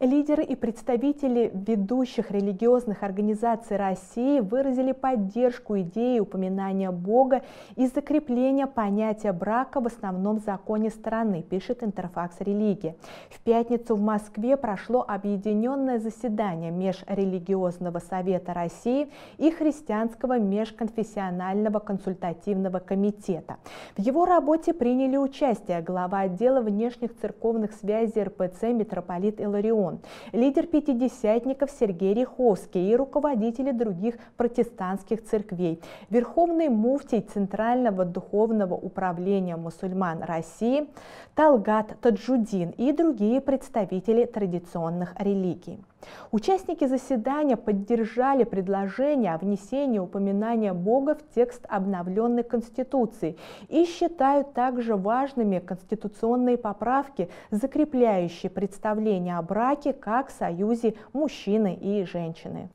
Лидеры и представители ведущих религиозных организаций России выразили поддержку идеи упоминания Бога и закрепления понятия брака в основном законе страны, пишет Интерфакс Религия. В пятницу в Москве прошло объединенное заседание Межрелигиозного совета России и Христианского межконфессионального консультативного комитета. В его работе приняли участие глава отдела внешних церковных связей РПЦ митрополит Иларион ООН, лидер пятидесятников Сергей Риховский и руководители других протестантских церквей, верховный муфтий Центрального духовного управления мусульман России Талгат Таджудин и другие представители традиционных религий. Участники заседания поддержали предложение о внесении упоминания Бога в текст обновленной Конституции и считают также важными конституционные поправки, закрепляющие представление о браке как союзе мужчины и женщины.